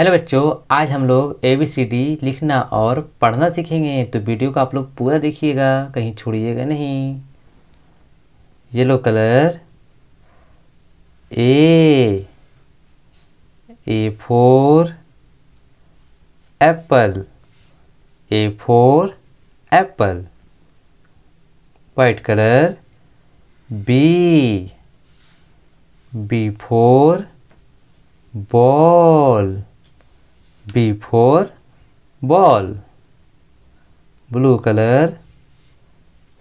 Hello बच्चों आज हम लोग ए बी सी डी लिखना और पढ़ना सीखेंगे तो वीडियो को आप लोग पूरा देखिएगा कहीं छोड़िएगा नहीं yellow colour A A for apple A for apple white colour B B for ball B for ball. Blue color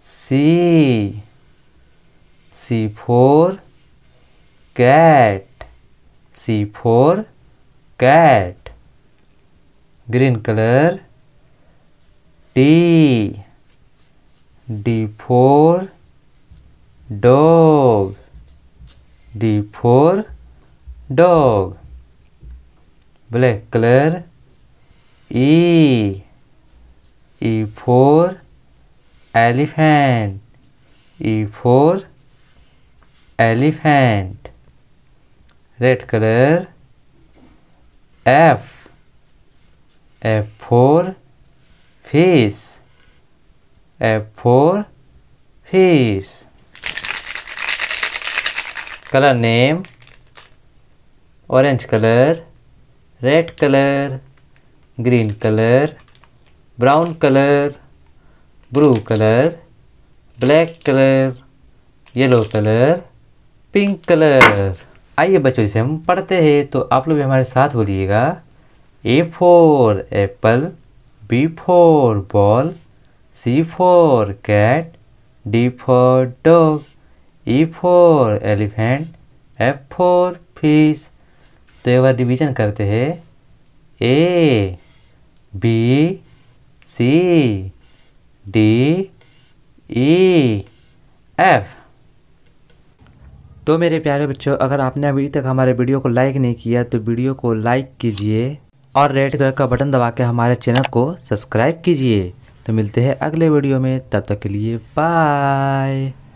C. C for cat. C for cat. Green color D. D for dog. D for dog. black color E E four elephant E four elephant red color F F for fish F for fish color name orange color red colour green colour brown colour blue colour black colour yellow colour pink colour आइए बच्चों इसे हम पढ़ते हैं तो आप लोग भी हमारे साथ बोलिएगा A for apple B for ball C for cat D for dog E for elephant F for fish तो एक बार डिवीजन करते हैं A B C D E F तो मेरे प्यारे बच्चों अगर आपने अभी तक हमारे वीडियो को लाइक नहीं किया तो वीडियो को लाइक कीजिए और रेड कलर का बटन दबा के हमारे चैनल को सब्सक्राइब कीजिए तो मिलते हैं अगले वीडियो में तब तक के लिए बाय